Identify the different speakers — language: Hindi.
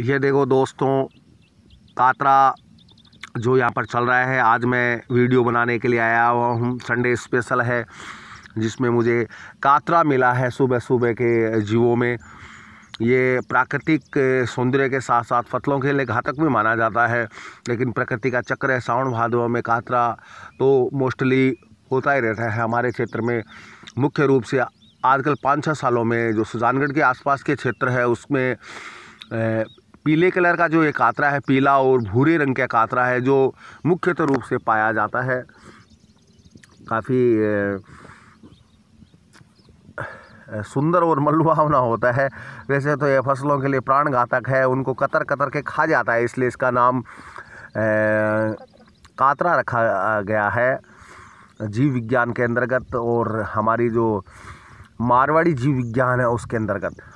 Speaker 1: ये देखो दोस्तों कातरा जो यहाँ पर चल रहा है आज मैं वीडियो बनाने के लिए आया हुआ हूँ संडे स्पेशल है जिसमें मुझे कातरा मिला है सुबह सुबह के जीवों में ये प्राकृतिक सौंदर्य के साथ साथ फसलों के लिए घातक भी माना जाता है लेकिन प्रकृति का चक्र है सावन भादव में कातरा तो मोस्टली होता ही रहता है हमारे क्षेत्र में मुख्य रूप से आजकल पाँच छः सालों में जो सुजानगढ़ के आसपास के क्षेत्र है उसमें पीले कलर का जो एक कातरा है पीला और भूरे रंग का कातरा है जो मुख्यतः रूप से पाया जाता है काफ़ी सुंदर और मलुभावना होता है वैसे तो यह फसलों के लिए प्राण घातक है उनको कतर कतर के खा जाता है इसलिए इसका नाम कातरा रखा गया है जीव विज्ञान के अंतर्गत और हमारी जो मारवाड़ी जीव विज्ञान है उसके अंतर्गत